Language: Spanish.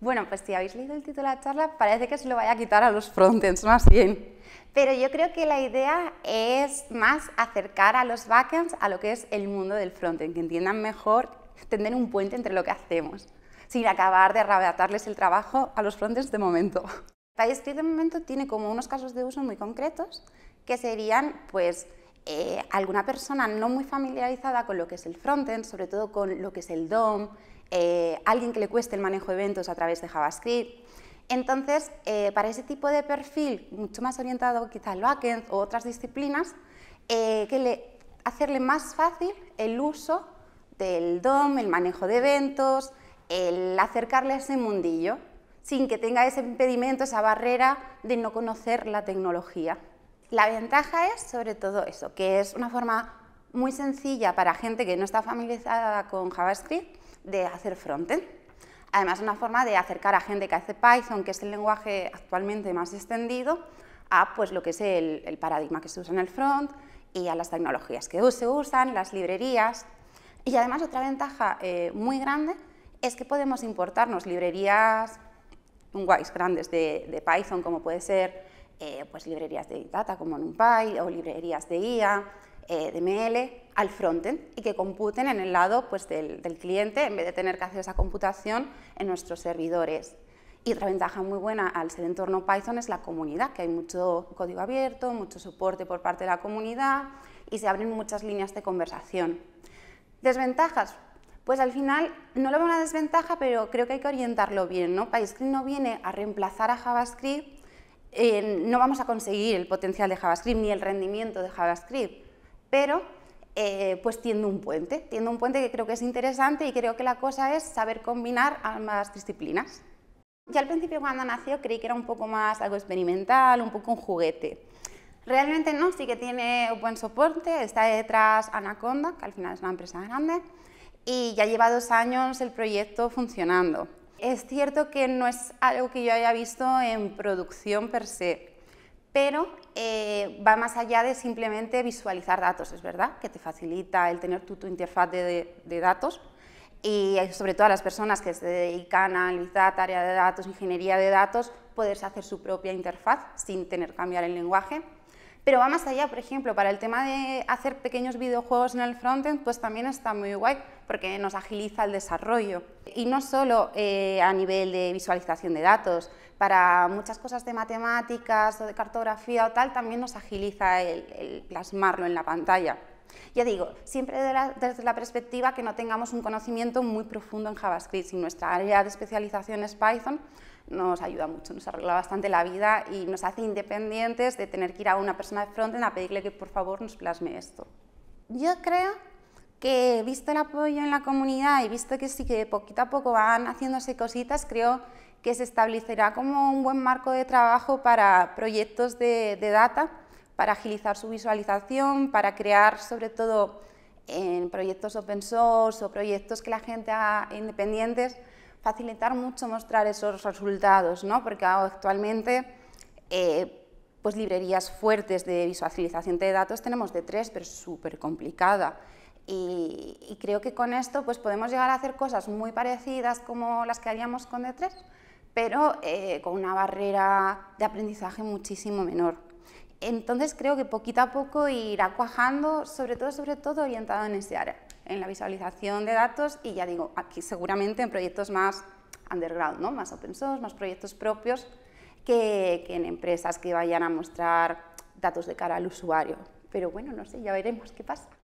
Bueno, pues si habéis leído el título de la charla, parece que se lo vaya a quitar a los frontends más bien. Pero yo creo que la idea es más acercar a los backends a lo que es el mundo del frontend, que entiendan mejor, tender un puente entre lo que hacemos, sin acabar de arrebatarles el trabajo a los frontends de momento. TypeScript de momento tiene como unos casos de uso muy concretos, que serían pues eh, alguna persona no muy familiarizada con lo que es el frontend, sobre todo con lo que es el DOM, eh, alguien que le cueste el manejo de eventos a través de JavaScript. Entonces, eh, para ese tipo de perfil, mucho más orientado quizá al backend o otras disciplinas, eh, que hacerle más fácil el uso del DOM, el manejo de eventos, el acercarle a ese mundillo, sin que tenga ese impedimento, esa barrera de no conocer la tecnología. La ventaja es, sobre todo, eso, que es una forma muy sencilla para gente que no está familiarizada con JavaScript de hacer frontend. Además, una forma de acercar a gente que hace Python, que es el lenguaje actualmente más extendido, a pues, lo que es el, paradigma que se usa en el front y a las tecnologías que se usan, las librerías. Y además, otra ventaja eh, muy grande es que podemos importarnos librerías guays grandes de, Python, como puede ser eh, pues, librerías de Data como NumPy o librerías de IA, eh, DML al frontend y que computen en el lado pues, del, cliente en vez de tener que hacer esa computación en nuestros servidores. Y otra ventaja muy buena al ser entorno Python es la comunidad, que hay mucho código abierto, mucho soporte por parte de la comunidad y se abren muchas líneas de conversación. Desventajas, pues al final no lo veo una desventaja, pero creo que hay que orientarlo bien. ¿no? PyScript no viene a reemplazar a JavaScript, eh, no vamos a conseguir el potencial de JavaScript ni el rendimiento de JavaScript pero eh, pues tiene un puente, tiene un puente que creo que es interesante y creo que la cosa es saber combinar ambas disciplinas. Ya al principio cuando nació creí que era un poco más algo experimental, un poco un juguete. Realmente no, sí que tiene un buen soporte, está detrás Anaconda, que al final es una empresa grande, y ya lleva dos años el proyecto funcionando. Es cierto que no es algo que yo haya visto en producción per se, pero eh, va más allá de simplemente visualizar datos, es verdad, que te facilita el tener tu, interfaz de, datos y eh, sobre todo a las personas que se dedican a analizar área de datos, ingeniería de datos, poderse hacer su propia interfaz sin tener que cambiar el lenguaje. Pero va más allá, por ejemplo, para el tema de hacer pequeños videojuegos en el frontend, pues también está muy guay porque nos agiliza el desarrollo. Y no solo eh, a nivel de visualización de datos, para muchas cosas de matemáticas o de cartografía o tal, también nos agiliza el, plasmarlo en la pantalla. Ya digo, siempre desde la perspectiva que no tengamos un conocimiento muy profundo en JavaScript. Si nuestra área de especialización es Python, nos ayuda mucho, nos arregla bastante la vida y nos hace independientes de tener que ir a una persona de frontend a pedirle que por favor nos plasme esto. Yo creo que visto el apoyo en la comunidad y visto que sí que poquito a poco van haciéndose cositas, creo que se establecerá como un buen marco de trabajo para proyectos de, de data, para agilizar su visualización, para crear sobre todo en proyectos open source o proyectos que la gente haga independientes, facilitar mucho mostrar esos resultados, ¿no? porque actualmente eh, pues librerías fuertes de visualización de datos tenemos de tres, pero súper complicada. Y, creo que con esto pues podemos llegar a hacer cosas muy parecidas como las que haríamos con D3, pero eh, con una barrera de aprendizaje muchísimo menor. Entonces creo que poquito a poco irá cuajando, sobre todo, sobre todo orientado en ese área en la visualización de datos y ya digo, aquí seguramente en proyectos más underground, ¿no? más open source, más proyectos propios, que en empresas que vayan a mostrar datos de cara al usuario. Pero bueno, no sé, ya veremos qué pasa.